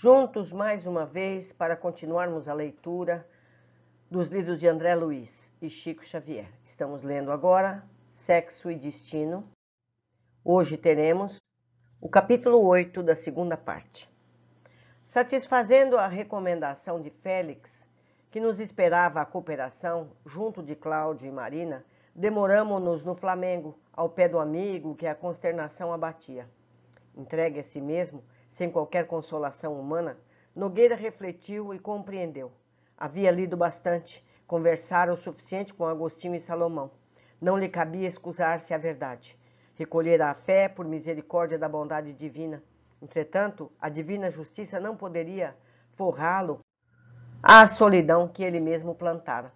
juntos mais uma vez para continuarmos a leitura dos livros de André Luiz e Chico Xavier. Estamos lendo agora Sexo e Destino. Hoje teremos o capítulo 8 da segunda parte. Satisfazendo a recomendação de Félix, que nos esperava a cooperação junto de Cláudio e Marina, demoramos-nos no Flamengo, ao pé do amigo que a consternação abatia. Entregue a si mesmo, sem qualquer consolação humana, Nogueira refletiu e compreendeu. Havia lido bastante, conversara o suficiente com Agostinho e Salomão. Não lhe cabia escusar-se a verdade. Recolhera a fé por misericórdia da bondade divina. Entretanto, a divina justiça não poderia forrá-lo à solidão que ele mesmo plantara.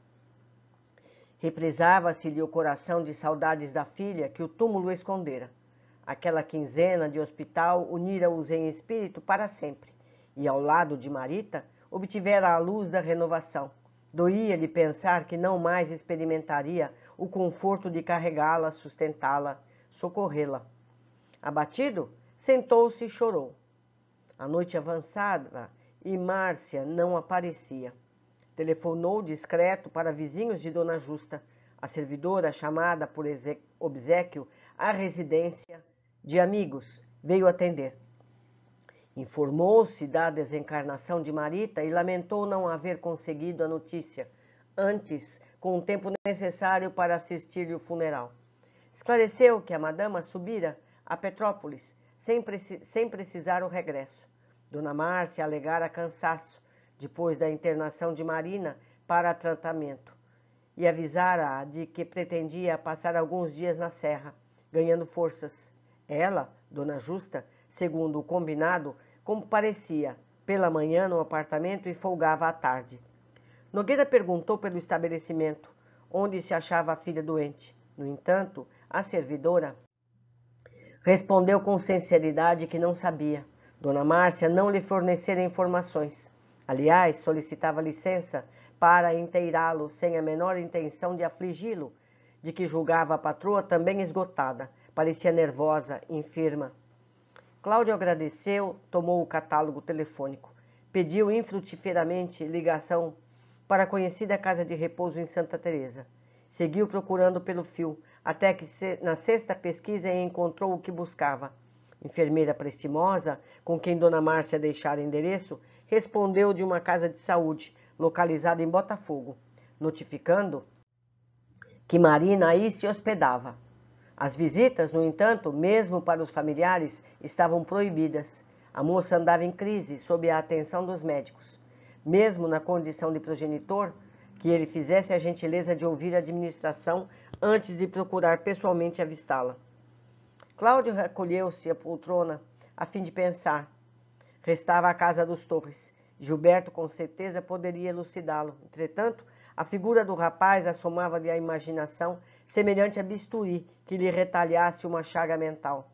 Represava-se-lhe o coração de saudades da filha que o túmulo escondera. Aquela quinzena de hospital unira-os em espírito para sempre, e ao lado de Marita obtivera a luz da renovação. Doía-lhe pensar que não mais experimentaria o conforto de carregá-la, sustentá-la, socorrê-la. Abatido, sentou-se e chorou. A noite avançada e Márcia não aparecia. Telefonou discreto para vizinhos de Dona Justa, a servidora chamada por obsequio à residência de amigos, veio atender. Informou-se da desencarnação de Marita e lamentou não haver conseguido a notícia antes, com o tempo necessário para assistir-lhe o funeral. Esclareceu que a madama subira a Petrópolis sem, preci sem precisar o regresso. Dona Márcia alegara cansaço depois da internação de Marina para tratamento e avisara-a de que pretendia passar alguns dias na serra, ganhando forças ela, Dona Justa, segundo o combinado, comparecia pela manhã no apartamento e folgava à tarde. Nogueira perguntou pelo estabelecimento, onde se achava a filha doente. No entanto, a servidora respondeu com sinceridade que não sabia. Dona Márcia não lhe fornecera informações. Aliás, solicitava licença para inteirá-lo, sem a menor intenção de afligi-lo, de que julgava a patroa também esgotada Parecia nervosa, enferma. Cláudio agradeceu, tomou o catálogo telefônico. Pediu infrutiferamente ligação para a conhecida casa de repouso em Santa Teresa. Seguiu procurando pelo fio, até que na sexta pesquisa encontrou o que buscava. Enfermeira prestimosa, com quem Dona Márcia deixara endereço, respondeu de uma casa de saúde, localizada em Botafogo, notificando que Marina aí se hospedava. As visitas, no entanto, mesmo para os familiares, estavam proibidas. A moça andava em crise sob a atenção dos médicos. Mesmo na condição de progenitor, que ele fizesse a gentileza de ouvir a administração antes de procurar pessoalmente avistá-la. Cláudio recolheu-se à poltrona a fim de pensar. Restava a casa dos Torres. Gilberto com certeza poderia elucidá-lo. Entretanto, a figura do rapaz assomava-lhe à imaginação semelhante a bisturi que lhe retalhasse uma chaga mental.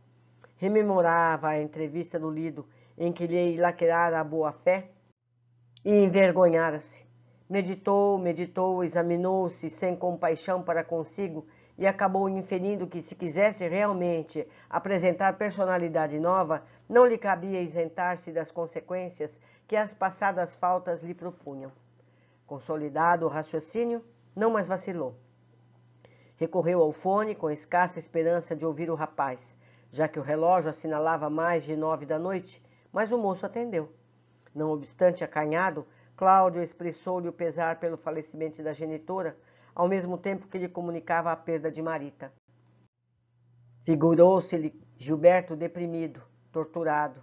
Rememorava a entrevista do Lido, em que lhe lacrara a boa-fé e envergonhara-se. Meditou, meditou, examinou-se sem compaixão para consigo e acabou inferindo que, se quisesse realmente apresentar personalidade nova, não lhe cabia isentar-se das consequências que as passadas faltas lhe propunham. Consolidado o raciocínio, não mais vacilou. Recorreu ao fone com escassa esperança de ouvir o rapaz, já que o relógio assinalava mais de nove da noite, mas o moço atendeu. Não obstante acanhado, Cláudio expressou-lhe o pesar pelo falecimento da genitora, ao mesmo tempo que lhe comunicava a perda de Marita. Figurou-se-lhe Gilberto deprimido, torturado.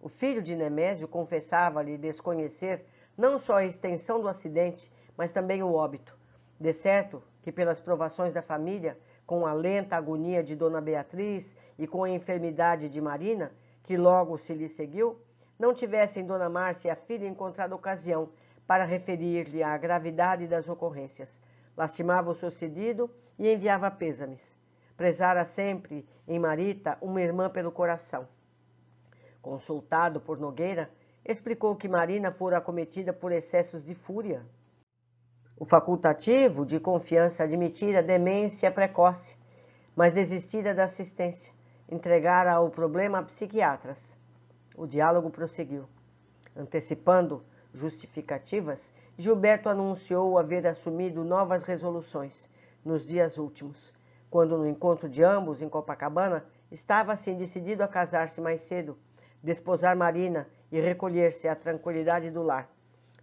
O filho de Nemésio confessava-lhe desconhecer não só a extensão do acidente, mas também o óbito. De certo, que pelas provações da família, com a lenta agonia de Dona Beatriz e com a enfermidade de Marina, que logo se lhe seguiu, não tivessem Dona Márcia e a filha encontrado ocasião para referir-lhe a gravidade das ocorrências. Lastimava o sucedido e enviava pêsames. Prezara sempre em Marita uma irmã pelo coração. Consultado por Nogueira, explicou que Marina fora acometida por excessos de fúria, o facultativo de confiança admitira demência precoce, mas desistira da assistência, entregara o problema a psiquiatras. O diálogo prosseguiu. Antecipando justificativas, Gilberto anunciou haver assumido novas resoluções nos dias últimos, quando no encontro de ambos em Copacabana, estava-se assim decidido a casar-se mais cedo, desposar Marina e recolher-se à tranquilidade do lar.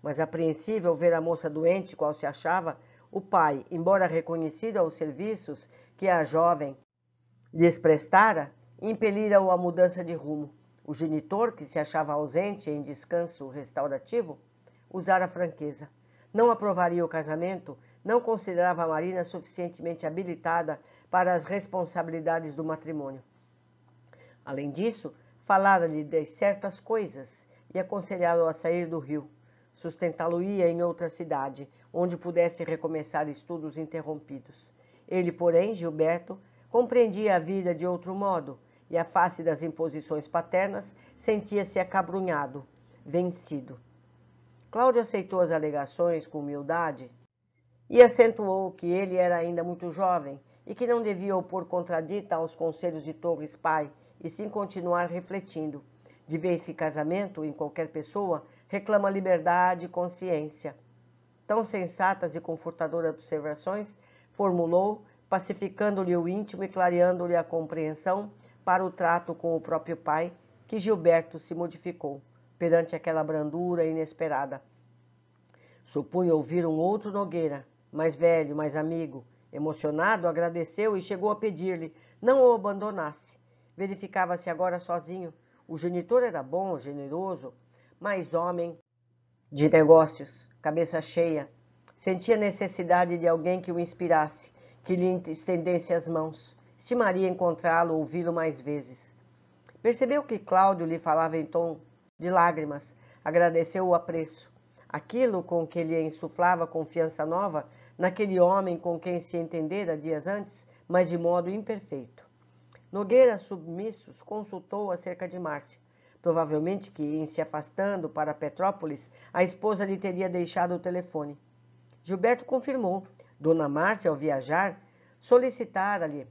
Mas apreensível ver a moça doente, qual se achava, o pai, embora reconhecido aos serviços que a jovem lhes prestara, impelira-o à mudança de rumo. O genitor, que se achava ausente em descanso restaurativo, usara franqueza. Não aprovaria o casamento, não considerava a Marina suficientemente habilitada para as responsabilidades do matrimônio. Além disso, falara-lhe de certas coisas e aconselhara-o a sair do rio sustentá-lo-ia em outra cidade, onde pudesse recomeçar estudos interrompidos. Ele, porém, Gilberto, compreendia a vida de outro modo e, à face das imposições paternas, sentia-se acabrunhado, vencido. Cláudio aceitou as alegações com humildade e acentuou que ele era ainda muito jovem e que não devia opor contradita aos conselhos de Torres Pai e sim continuar refletindo, de vez que casamento em qualquer pessoa reclama liberdade e consciência. Tão sensatas e confortadoras observações formulou, pacificando-lhe o íntimo e clareando-lhe a compreensão para o trato com o próprio pai, que Gilberto se modificou perante aquela brandura inesperada. Supunha ouvir um outro Nogueira, mais velho, mais amigo. Emocionado, agradeceu e chegou a pedir-lhe não o abandonasse. Verificava-se agora sozinho. O genitor era bom, generoso, mais homem de negócios, cabeça cheia. Sentia necessidade de alguém que o inspirasse, que lhe estendesse as mãos. Estimaria encontrá-lo, ouvi-lo mais vezes. Percebeu que Cláudio lhe falava em tom de lágrimas. Agradeceu o apreço. Aquilo com que lhe insuflava confiança nova naquele homem com quem se entendera dias antes, mas de modo imperfeito. Nogueira, submissos, consultou acerca de Márcia. Provavelmente que, em se afastando para Petrópolis, a esposa lhe teria deixado o telefone. Gilberto confirmou. Dona Márcia, ao viajar, solicitara-lhe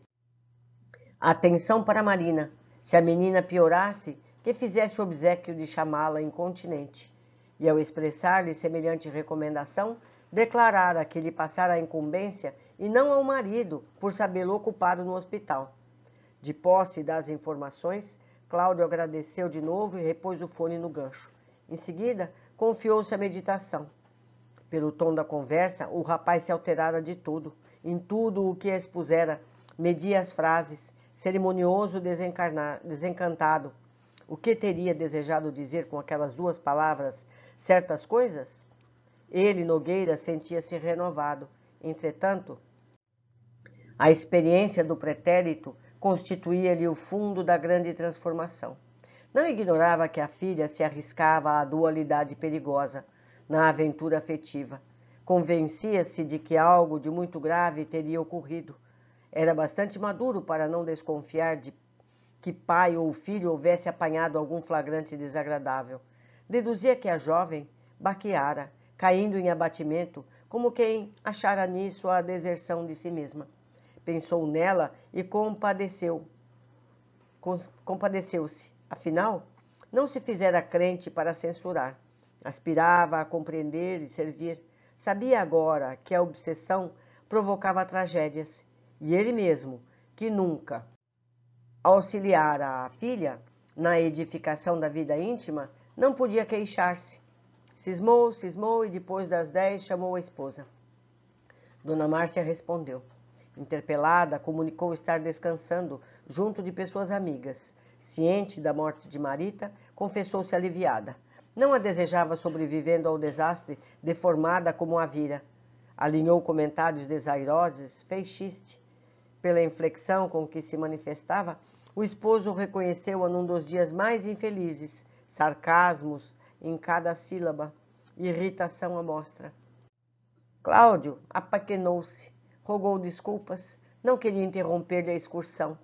atenção para Marina. Se a menina piorasse, que fizesse o obsequio de chamá-la incontinente. E, ao expressar-lhe semelhante recomendação, declarara que lhe passara a incumbência e não ao marido, por sabê-lo ocupado no hospital. De posse das informações, Cláudio agradeceu de novo e repôs o fone no gancho. Em seguida, confiou-se à meditação. Pelo tom da conversa, o rapaz se alterara de tudo, em tudo o que expusera, media as frases, cerimonioso desencantado. O que teria desejado dizer com aquelas duas palavras certas coisas? Ele, Nogueira, sentia-se renovado. Entretanto, a experiência do pretérito Constituía-lhe o fundo da grande transformação. Não ignorava que a filha se arriscava à dualidade perigosa, na aventura afetiva. Convencia-se de que algo de muito grave teria ocorrido. Era bastante maduro para não desconfiar de que pai ou filho houvesse apanhado algum flagrante desagradável. Deduzia que a jovem baqueara, caindo em abatimento, como quem achara nisso a deserção de si mesma pensou nela e compadeceu. Compadeceu-se. Afinal, não se fizera crente para censurar. Aspirava a compreender e servir. Sabia agora que a obsessão provocava tragédias. E ele mesmo, que nunca auxiliara a filha na edificação da vida íntima, não podia queixar-se. Cismou, cismou e depois das dez chamou a esposa. Dona Márcia respondeu. Interpelada, comunicou estar descansando junto de pessoas amigas. Ciente da morte de Marita, confessou-se aliviada. Não a desejava sobrevivendo ao desastre, deformada como a vira. Alinhou comentários desairosos, fez chiste. Pela inflexão com que se manifestava, o esposo reconheceu-a num dos dias mais infelizes, sarcasmos em cada sílaba, irritação à mostra. Cláudio apaquenou-se, rogou desculpas, não queria interromper-lhe a excursão.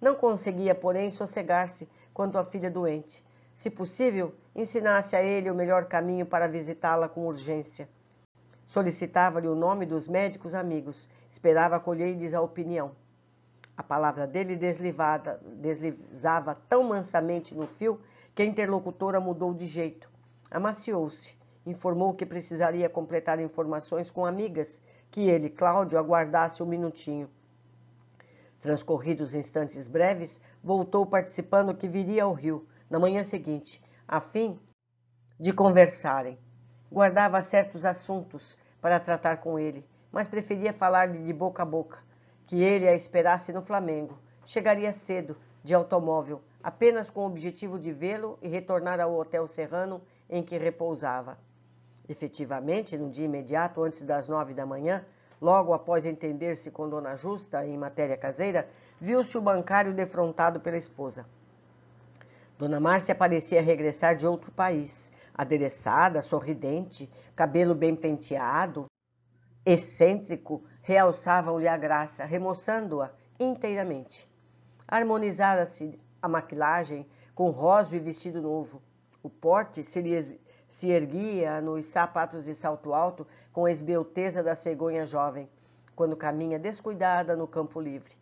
Não conseguia, porém, sossegar-se quanto à filha doente. Se possível, ensinasse a ele o melhor caminho para visitá-la com urgência. Solicitava-lhe o nome dos médicos amigos, esperava colher-lhes a opinião. A palavra dele deslivada, deslizava tão mansamente no fio que a interlocutora mudou de jeito. Amaciou-se, informou que precisaria completar informações com amigas que ele, Cláudio, aguardasse um minutinho. Transcorridos instantes breves, voltou participando que viria ao Rio, na manhã seguinte, a fim de conversarem. Guardava certos assuntos para tratar com ele, mas preferia falar-lhe de boca a boca, que ele a esperasse no Flamengo. Chegaria cedo, de automóvel, apenas com o objetivo de vê-lo e retornar ao Hotel Serrano em que repousava. Efetivamente, no dia imediato antes das nove da manhã, logo após entender-se com Dona Justa em matéria caseira, viu-se o bancário defrontado pela esposa. Dona Márcia parecia regressar de outro país, adereçada, sorridente, cabelo bem penteado, excêntrico, realçavam-lhe a graça, remoçando-a inteiramente. Harmonizara-se a maquilagem com rosa e vestido novo. O porte se lhe se erguia nos sapatos de salto alto com a esbelteza da cegonha jovem, quando caminha descuidada no campo livre.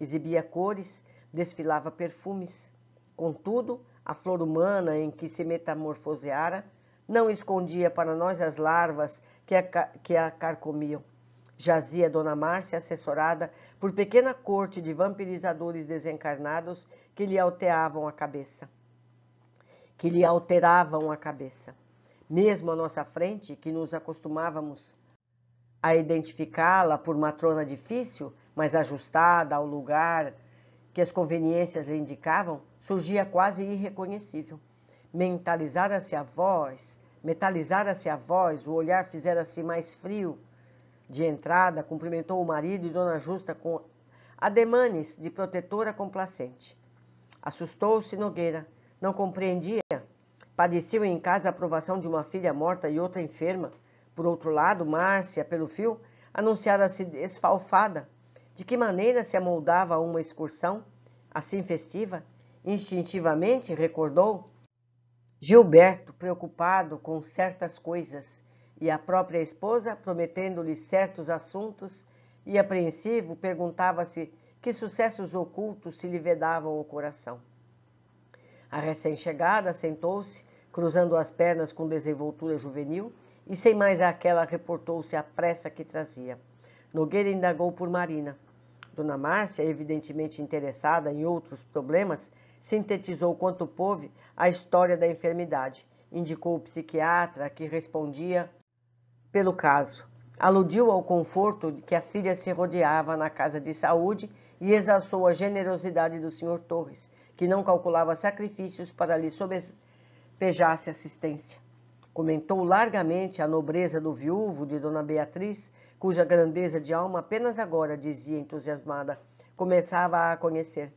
Exibia cores, desfilava perfumes. Contudo, a flor humana em que se metamorfoseara não escondia para nós as larvas que a, que a carcomiam. Jazia Dona Márcia assessorada por pequena corte de vampirizadores desencarnados que lhe alteavam a cabeça. Que lhe alteravam a cabeça mesmo à nossa frente, que nos acostumávamos a identificá-la por matrona difícil, mas ajustada ao lugar que as conveniências lhe indicavam, surgia quase irreconhecível. Mentalizara-se a voz, metalizara-se a voz, o olhar fizera-se mais frio. De entrada, cumprimentou o marido e Dona Justa com ademanes de protetora complacente. Assustou-se Nogueira. Não compreendia Padeciam em casa a aprovação de uma filha morta e outra enferma. Por outro lado, Márcia, pelo fio, anunciara-se esfalfada. De que maneira se amoldava a uma excursão, assim festiva? Instintivamente recordou Gilberto, preocupado com certas coisas, e a própria esposa, prometendo-lhe certos assuntos, e apreensivo, perguntava-se que sucessos ocultos se lhe vedavam o coração. A recém-chegada sentou-se, cruzando as pernas com desenvoltura juvenil, e sem mais aquela reportou-se à pressa que trazia. Nogueira indagou por Marina. Dona Márcia, evidentemente interessada em outros problemas, sintetizou quanto pôde a história da enfermidade. Indicou o psiquiatra que respondia pelo caso. Aludiu ao conforto que a filha se rodeava na casa de saúde e exaçou a generosidade do Sr. Torres, que não calculava sacrifícios para lhe sobejasse assistência. Comentou largamente a nobreza do viúvo de Dona Beatriz, cuja grandeza de alma apenas agora, dizia entusiasmada, começava a conhecer.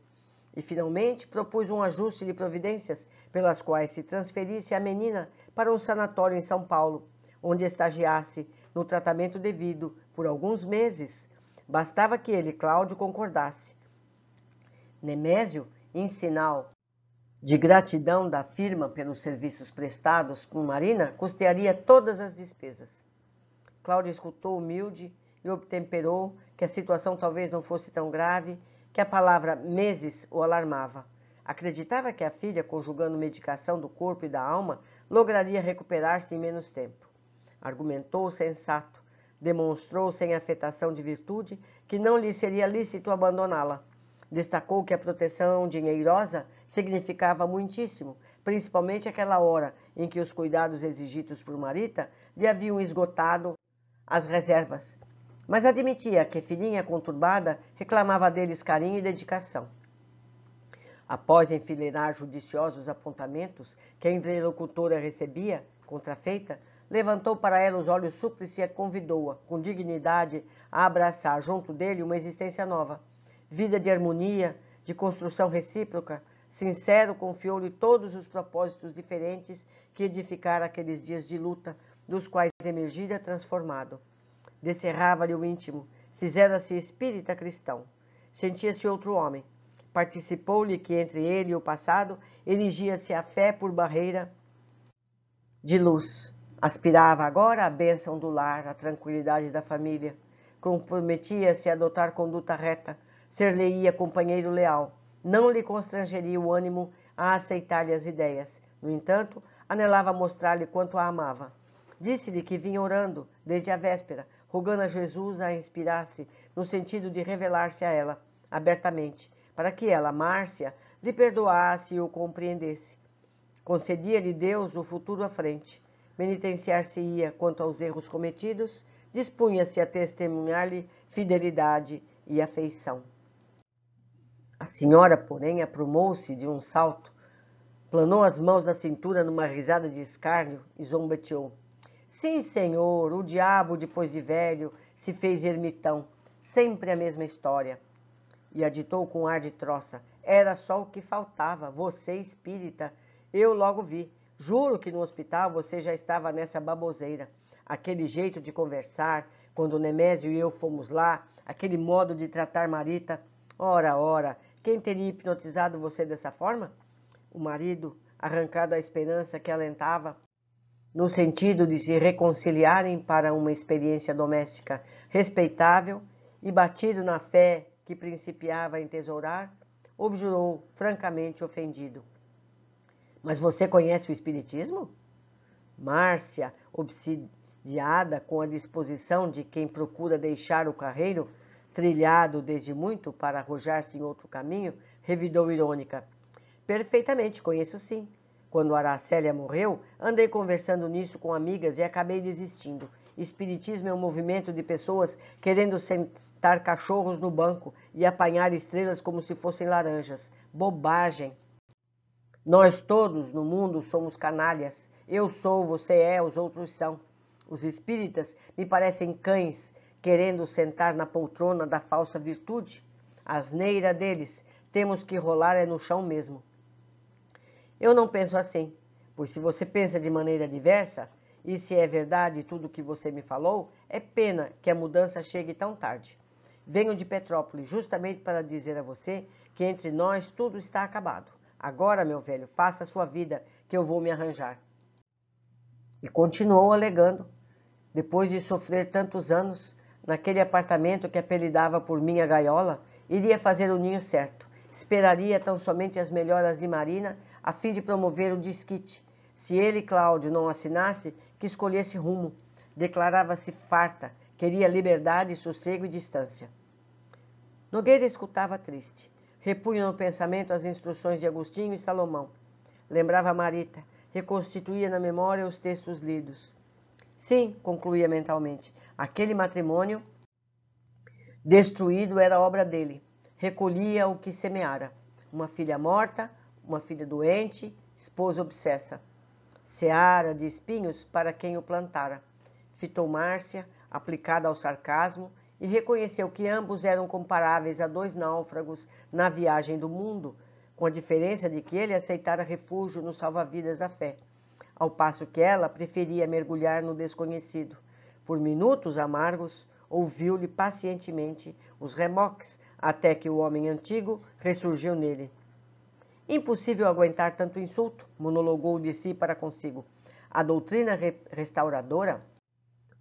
E finalmente propôs um ajuste de providências pelas quais se transferisse a menina para um sanatório em São Paulo, onde estagiasse no tratamento devido por alguns meses. Bastava que ele, Cláudio, concordasse. Nemésio, em sinal de gratidão da firma pelos serviços prestados com Marina, custearia todas as despesas. Cláudio escutou humilde e obtemperou que a situação talvez não fosse tão grave, que a palavra meses o alarmava. Acreditava que a filha, conjugando medicação do corpo e da alma, lograria recuperar-se em menos tempo argumentou sensato, demonstrou sem afetação de virtude que não lhe seria lícito abandoná-la. Destacou que a proteção dinheirosa significava muitíssimo, principalmente aquela hora em que os cuidados exigidos por Marita lhe haviam esgotado as reservas. Mas admitia que filhinha conturbada reclamava deles carinho e dedicação. Após enfileirar judiciosos apontamentos que a interlocutora recebia, contrafeita, levantou para ela os olhos súplices e convidou-a, com dignidade, a abraçar junto dele uma existência nova. Vida de harmonia, de construção recíproca, sincero, confiou-lhe todos os propósitos diferentes que edificaram aqueles dias de luta, dos quais emergira transformado. Descerrava-lhe o íntimo, fizera-se espírita cristão. Sentia-se outro homem. Participou-lhe que entre ele e o passado erigia-se a fé por barreira de luz Aspirava agora à bênção do lar, à tranquilidade da família. Comprometia-se a adotar conduta reta, ser lhe companheiro leal. Não lhe constrangeria o ânimo a aceitar-lhe as ideias. No entanto, anelava mostrar-lhe quanto a amava. Disse-lhe que vinha orando desde a véspera, rogando a Jesus a inspirasse no sentido de revelar-se a ela abertamente, para que ela, Márcia, lhe perdoasse e o compreendesse. Concedia-lhe Deus o futuro à frente penitenciar-se-ia quanto aos erros cometidos, dispunha-se a testemunhar-lhe fidelidade e afeição. A senhora, porém, aprumou-se de um salto, planou as mãos na cintura numa risada de escárnio e zombeteou: Sim, senhor, o diabo, depois de velho, se fez ermitão, sempre a mesma história. E aditou com ar de troça. Era só o que faltava, você espírita. Eu logo vi, Juro que no hospital você já estava nessa baboseira. Aquele jeito de conversar, quando Nemésio e eu fomos lá, aquele modo de tratar Marita. Ora, ora, quem teria hipnotizado você dessa forma? O marido, arrancado à esperança que alentava, no sentido de se reconciliarem para uma experiência doméstica respeitável e batido na fé que principiava a entesourar, objurou francamente ofendido. Mas você conhece o Espiritismo? Márcia, obsidiada com a disposição de quem procura deixar o carreiro trilhado desde muito para arrojar-se em outro caminho, revidou irônica. Perfeitamente, conheço sim. Quando Aracélia morreu, andei conversando nisso com amigas e acabei desistindo. Espiritismo é um movimento de pessoas querendo sentar cachorros no banco e apanhar estrelas como se fossem laranjas. Bobagem! Nós todos no mundo somos canalhas. Eu sou, você é, os outros são. Os espíritas me parecem cães querendo sentar na poltrona da falsa virtude. Asneira deles, temos que rolar é no chão mesmo. Eu não penso assim, pois se você pensa de maneira diversa, e se é verdade tudo o que você me falou, é pena que a mudança chegue tão tarde. Venho de Petrópolis justamente para dizer a você que entre nós tudo está acabado. Agora, meu velho, faça a sua vida, que eu vou me arranjar. E continuou alegando, depois de sofrer tantos anos, naquele apartamento que apelidava por minha gaiola, iria fazer o ninho certo. Esperaria tão somente as melhoras de Marina, a fim de promover o disquite. Se ele, Cláudio, não assinasse, que escolhesse rumo. Declarava-se farta, queria liberdade, sossego e distância. Nogueira escutava triste. Repunha no pensamento as instruções de Agostinho e Salomão. Lembrava Marita, reconstituía na memória os textos lidos. Sim, concluía mentalmente, aquele matrimônio destruído era obra dele. Recolhia o que semeara. Uma filha morta, uma filha doente, esposa obsessa. Seara de espinhos para quem o plantara. Fitou Márcia, aplicada ao sarcasmo, e reconheceu que ambos eram comparáveis a dois náufragos na viagem do mundo, com a diferença de que ele aceitara refúgio no salva-vidas da fé, ao passo que ela preferia mergulhar no desconhecido. Por minutos amargos, ouviu-lhe pacientemente os remoques, até que o homem antigo ressurgiu nele. Impossível aguentar tanto insulto, monologou de si para consigo. A doutrina restauradora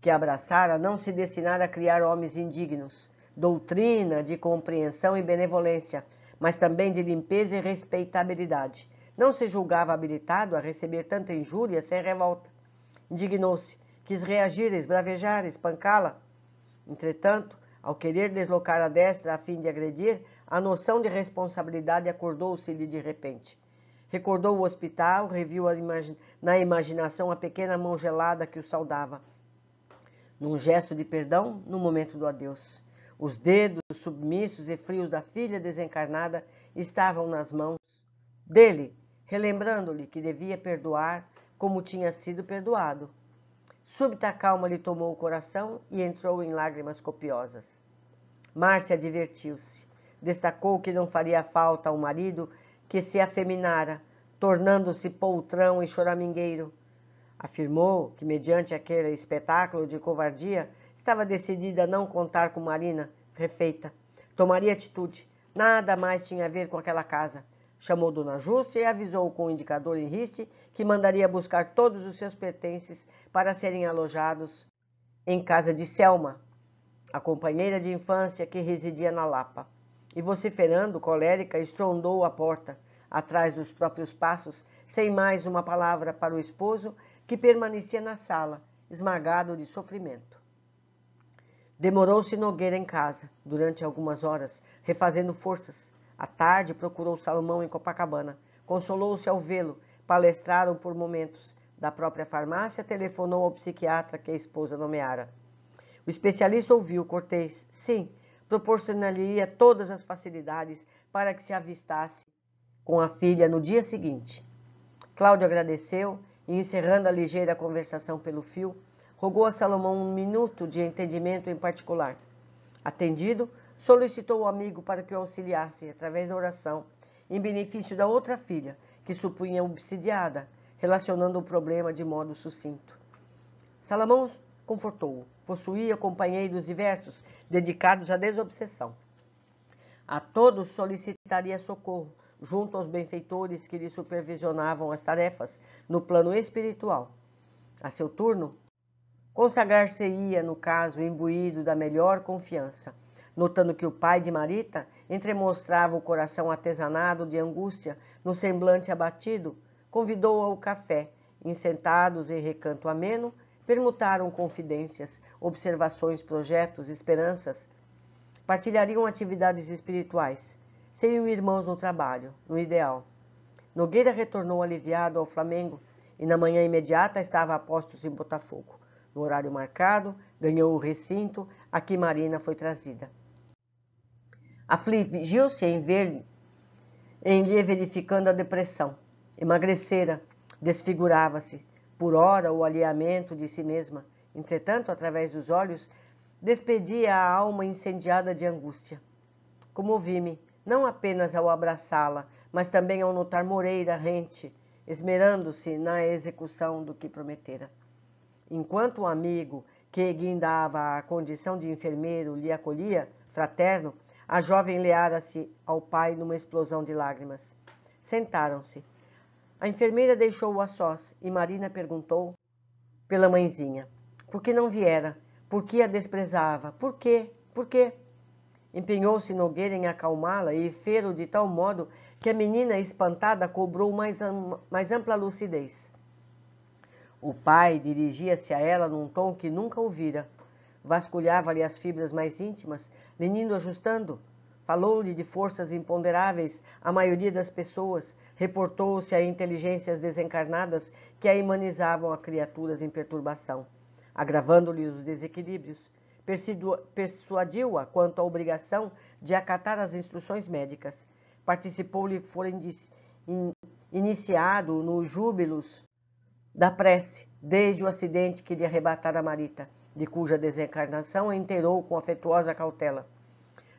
que abraçara não se destinara a criar homens indignos, doutrina de compreensão e benevolência, mas também de limpeza e respeitabilidade. Não se julgava habilitado a receber tanta injúria sem revolta. Indignou-se, quis reagir, esbravejar, espancá-la. Entretanto, ao querer deslocar a destra a fim de agredir, a noção de responsabilidade acordou-se-lhe de repente. Recordou o hospital, reviu imagi na imaginação a pequena mão gelada que o saudava num gesto de perdão no momento do adeus. Os dedos submissos e frios da filha desencarnada estavam nas mãos dele, relembrando-lhe que devia perdoar como tinha sido perdoado. Súbita calma lhe tomou o coração e entrou em lágrimas copiosas. Márcia divertiu-se. Destacou que não faria falta ao marido que se afeminara, tornando-se poltrão e choramingueiro. Afirmou que, mediante aquele espetáculo de covardia, estava decidida a não contar com Marina, refeita. Tomaria atitude. Nada mais tinha a ver com aquela casa. Chamou Dona justa e avisou com o um indicador em riste que mandaria buscar todos os seus pertences para serem alojados em casa de Selma, a companheira de infância que residia na Lapa. E vociferando, colérica, estrondou a porta, atrás dos próprios passos, sem mais uma palavra para o esposo que permanecia na sala, esmagado de sofrimento. Demorou-se Nogueira em casa, durante algumas horas, refazendo forças. À tarde procurou Salomão em Copacabana. Consolou-se ao vê-lo. Palestraram por momentos. Da própria farmácia, telefonou ao psiquiatra que a esposa nomeara. O especialista ouviu Cortês. Sim, proporcionaria todas as facilidades para que se avistasse com a filha no dia seguinte. Cláudio agradeceu e encerrando a ligeira conversação pelo fio, rogou a Salomão um minuto de entendimento em particular. Atendido, solicitou o amigo para que o auxiliasse através da oração em benefício da outra filha, que supunha obsidiada, relacionando o problema de modo sucinto. Salomão confortou-o, possuía companheiros diversos dedicados à desobsessão. A todos solicitaria socorro, junto aos benfeitores que lhe supervisionavam as tarefas no plano espiritual. A seu turno, consagrar-se-ia, no caso, imbuído da melhor confiança, notando que o pai de Marita entremostrava o coração artesanado de angústia no semblante abatido, convidou-a ao café, e sentados em recanto ameno, permutaram confidências, observações, projetos, esperanças, partilhariam atividades espirituais, seriam irmãos no trabalho, no ideal. Nogueira retornou aliviado ao Flamengo e na manhã imediata estava a postos em Botafogo. No horário marcado, ganhou o recinto a que Marina foi trazida. Afligiu-se em ver em lhe verificando a depressão. Emagrecera, desfigurava-se, por hora o alheamento de si mesma. Entretanto, através dos olhos, despedia a alma incendiada de angústia. Comovi-me não apenas ao abraçá-la, mas também ao notar Moreira rente, esmerando-se na execução do que prometera. Enquanto o amigo, que guindava a condição de enfermeiro, lhe acolhia, fraterno, a jovem leara-se ao pai numa explosão de lágrimas. Sentaram-se. A enfermeira deixou-o a sós e Marina perguntou pela mãezinha. Por que não viera? Por que a desprezava? Por quê? Por quê? Empenhou-se Nogueira em acalmá-la e fê-lo de tal modo que a menina espantada cobrou mais, mais ampla lucidez. O pai dirigia-se a ela num tom que nunca ouvira. Vasculhava-lhe as fibras mais íntimas, menino ajustando. Falou-lhe de forças imponderáveis à maioria das pessoas, reportou-se a inteligências desencarnadas que a imanizavam a criaturas em perturbação, agravando-lhe os desequilíbrios persuadiu-a quanto à obrigação de acatar as instruções médicas. Participou-lhe, fora iniciado nos júbilos da prece, desde o acidente que lhe arrebatara a Marita, de cuja desencarnação inteirou com afetuosa cautela.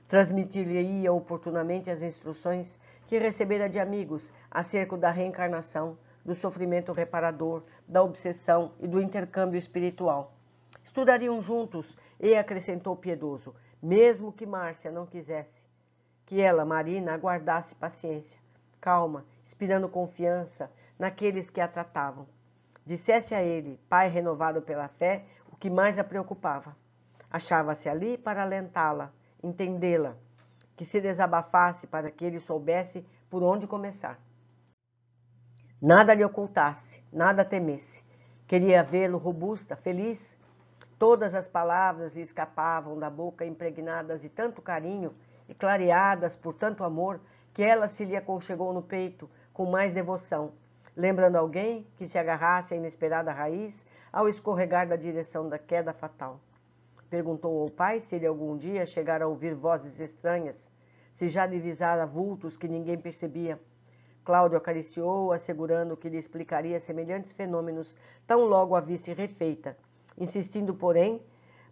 Transmitir-lhe-ia oportunamente as instruções que recebera de amigos acerca da reencarnação, do sofrimento reparador, da obsessão e do intercâmbio espiritual. Estudariam juntos e acrescentou Piedoso, mesmo que Márcia não quisesse, que ela, Marina, aguardasse paciência, calma, inspirando confiança naqueles que a tratavam. Dissesse a ele, pai renovado pela fé, o que mais a preocupava. Achava-se ali para alentá-la, entendê-la, que se desabafasse para que ele soubesse por onde começar. Nada lhe ocultasse, nada temesse. Queria vê-lo robusta, feliz, Todas as palavras lhe escapavam da boca impregnadas de tanto carinho e clareadas por tanto amor que ela se lhe aconchegou no peito com mais devoção, lembrando alguém que se agarrasse à inesperada raiz ao escorregar da direção da queda fatal. Perguntou ao pai se ele algum dia chegara a ouvir vozes estranhas, se já divisara vultos que ninguém percebia. Cláudio acariciou, assegurando que lhe explicaria semelhantes fenômenos tão logo a visse refeita insistindo, porém,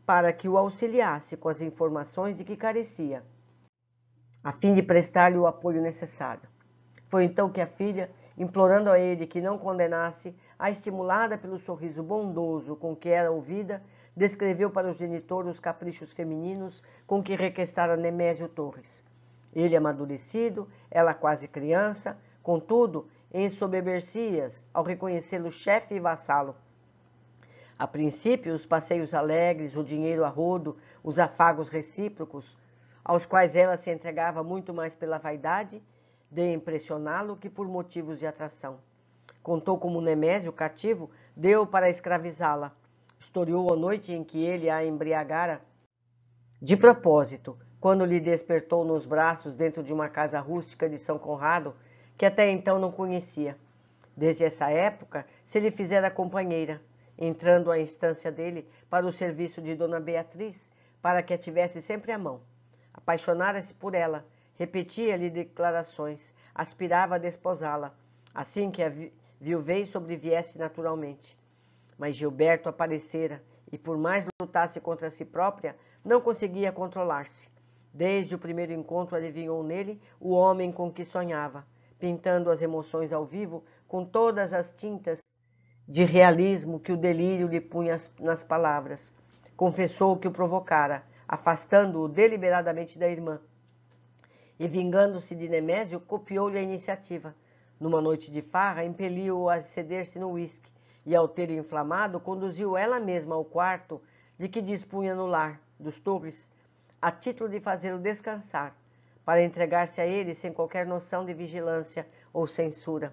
para que o auxiliasse com as informações de que carecia, a fim de prestar-lhe o apoio necessário. Foi então que a filha, implorando a ele que não condenasse, a estimulada pelo sorriso bondoso com que era ouvida, descreveu para o genitor os caprichos femininos com que requestara Nemésio Torres. Ele amadurecido, ela quase criança, contudo, ensoberbercias ao reconhecê-lo chefe e vassalo, a princípio, os passeios alegres, o dinheiro a rodo, os afagos recíprocos, aos quais ela se entregava muito mais pela vaidade de impressioná-lo que por motivos de atração. Contou como Nemésio, cativo, deu para escravizá-la. Historiou a noite em que ele a embriagara de propósito, quando lhe despertou nos braços dentro de uma casa rústica de São Conrado, que até então não conhecia. Desde essa época, se lhe fizera companheira entrando à instância dele para o serviço de Dona Beatriz, para que a tivesse sempre à mão. Apaixonara-se por ela, repetia-lhe declarações, aspirava a desposá-la, assim que a viuvez sobreviesse naturalmente. Mas Gilberto aparecera e, por mais lutasse contra si própria, não conseguia controlar-se. Desde o primeiro encontro adivinhou nele o homem com que sonhava, pintando as emoções ao vivo com todas as tintas de realismo que o delírio lhe punha nas palavras. Confessou o que o provocara, afastando-o deliberadamente da irmã. E vingando-se de Nemésio, copiou-lhe a iniciativa. Numa noite de farra, impeliu-o a ceder-se no uísque e, ao ter inflamado, conduziu ela mesma ao quarto de que dispunha no lar dos Torres, a título de fazê-lo descansar, para entregar-se a ele sem qualquer noção de vigilância ou censura.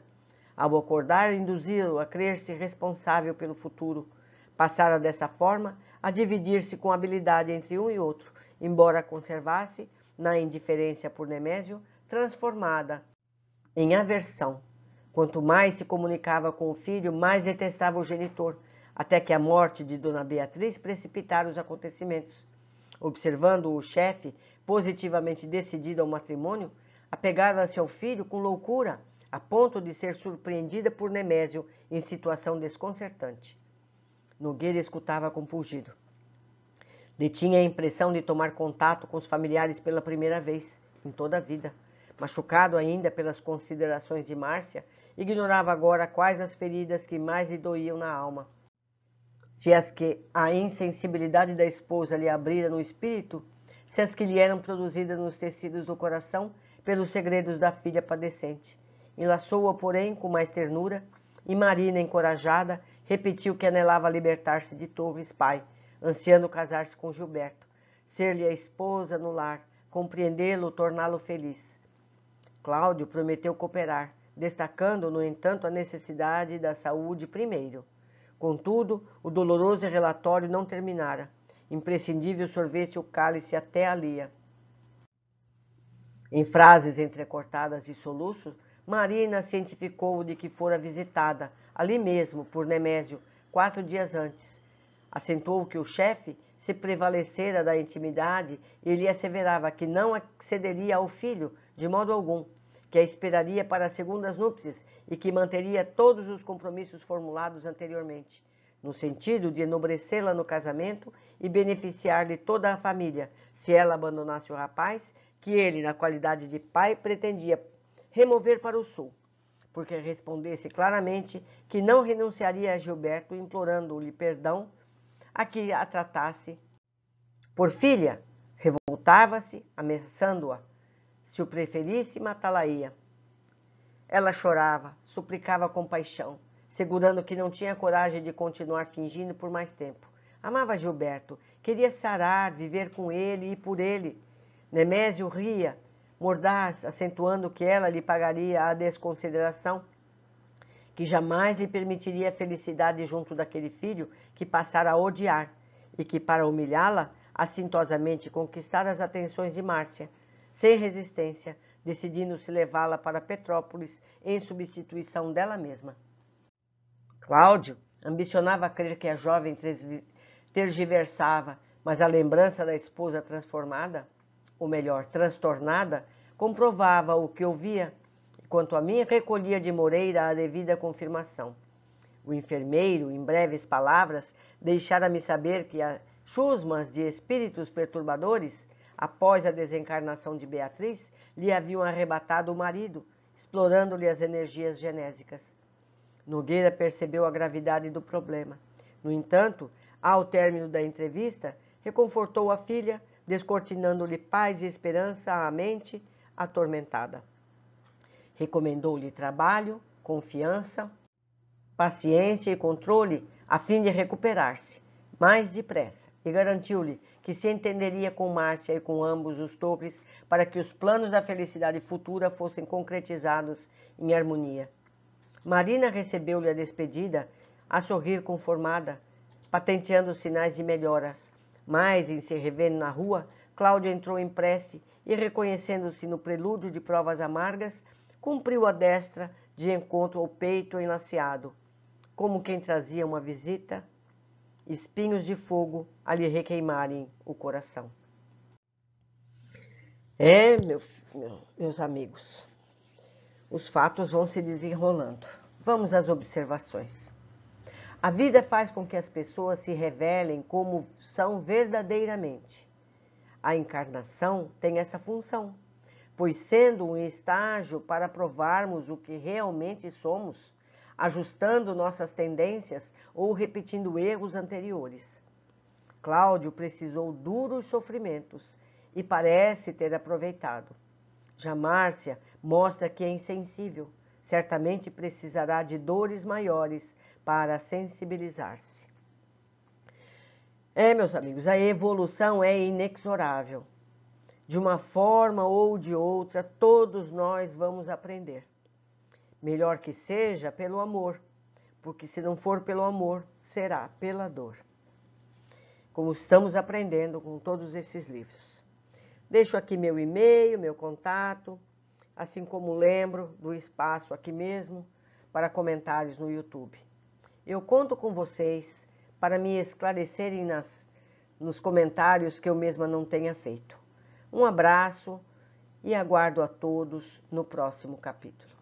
Ao acordar, induzi-lo a crer-se responsável pelo futuro. Passara dessa forma a dividir-se com habilidade entre um e outro, embora conservasse, na indiferença por Nemésio, transformada em aversão. Quanto mais se comunicava com o filho, mais detestava o genitor, até que a morte de Dona Beatriz precipitara os acontecimentos. Observando o chefe, positivamente decidido ao matrimônio, apegava-se ao filho com loucura a ponto de ser surpreendida por Nemésio em situação desconcertante. Nogueira escutava compungido. Detinha a impressão de tomar contato com os familiares pela primeira vez em toda a vida. Machucado ainda pelas considerações de Márcia, ignorava agora quais as feridas que mais lhe doíam na alma. Se as que a insensibilidade da esposa lhe abrira no espírito, se as que lhe eram produzidas nos tecidos do coração pelos segredos da filha padecente enlaçou-a, porém, com mais ternura, e Marina, encorajada, repetiu que anelava libertar-se de Torres pai, ansiando casar-se com Gilberto, ser-lhe a esposa no lar, compreendê-lo, torná-lo feliz. Cláudio prometeu cooperar, destacando, no entanto, a necessidade da saúde primeiro. Contudo, o doloroso relatório não terminara. Imprescindível sorvesse o cálice até a lia. Em frases entrecortadas de soluço, Marina cientificou de que fora visitada, ali mesmo, por Nemésio, quatro dias antes. Assentou que o chefe se prevalecera da intimidade e lhe asseverava que não accederia ao filho de modo algum, que a esperaria para as segundas núpcias e que manteria todos os compromissos formulados anteriormente, no sentido de enobrecê-la no casamento e beneficiar-lhe toda a família, se ela abandonasse o rapaz, que ele, na qualidade de pai, pretendia remover para o sul, porque respondesse claramente que não renunciaria a Gilberto, implorando-lhe perdão, a que a tratasse por filha. Revoltava-se, ameaçando-a, se o preferisse, matá-la-ia. Ela chorava, suplicava compaixão, segurando que não tinha coragem de continuar fingindo por mais tempo. Amava Gilberto, queria sarar, viver com ele e por ele. Nemésio ria, Mordaz, acentuando que ela lhe pagaria a desconsideração, que jamais lhe permitiria a felicidade junto daquele filho que passara a odiar e que, para humilhá-la, assintosamente conquistara as atenções de Márcia, sem resistência, decidindo-se levá-la para Petrópolis em substituição dela mesma. Cláudio ambicionava crer que a jovem tergiversava, mas a lembrança da esposa transformada ou melhor, transtornada, comprovava o que ouvia. Quanto a mim, recolhia de Moreira a devida confirmação. O enfermeiro, em breves palavras, deixara-me saber que as chusmas de espíritos perturbadores, após a desencarnação de Beatriz, lhe haviam arrebatado o marido, explorando-lhe as energias genésicas. Nogueira percebeu a gravidade do problema. No entanto, ao término da entrevista, reconfortou a filha, descortinando-lhe paz e esperança à mente atormentada. Recomendou-lhe trabalho, confiança, paciência e controle a fim de recuperar-se mais depressa e garantiu-lhe que se entenderia com Márcia e com ambos os topes para que os planos da felicidade futura fossem concretizados em harmonia. Marina recebeu-lhe a despedida a sorrir conformada, patenteando sinais de melhoras, mas, em se revendo na rua, Cláudio entrou em prece e, reconhecendo-se no prelúdio de provas amargas, cumpriu a destra de encontro ao peito enlaceado, como quem trazia uma visita, espinhos de fogo a lhe requeimarem o coração. É, meu, meus amigos, os fatos vão se desenrolando. Vamos às observações. A vida faz com que as pessoas se revelem como são verdadeiramente. A encarnação tem essa função, pois sendo um estágio para provarmos o que realmente somos, ajustando nossas tendências ou repetindo erros anteriores. Cláudio precisou duros sofrimentos e parece ter aproveitado. Já Márcia mostra que é insensível, certamente precisará de dores maiores para sensibilizar-se. É, meus amigos, a evolução é inexorável. De uma forma ou de outra, todos nós vamos aprender. Melhor que seja pelo amor, porque se não for pelo amor, será pela dor. Como estamos aprendendo com todos esses livros. Deixo aqui meu e-mail, meu contato, assim como lembro do espaço aqui mesmo para comentários no YouTube. Eu conto com vocês para me esclarecerem nas, nos comentários que eu mesma não tenha feito. Um abraço e aguardo a todos no próximo capítulo.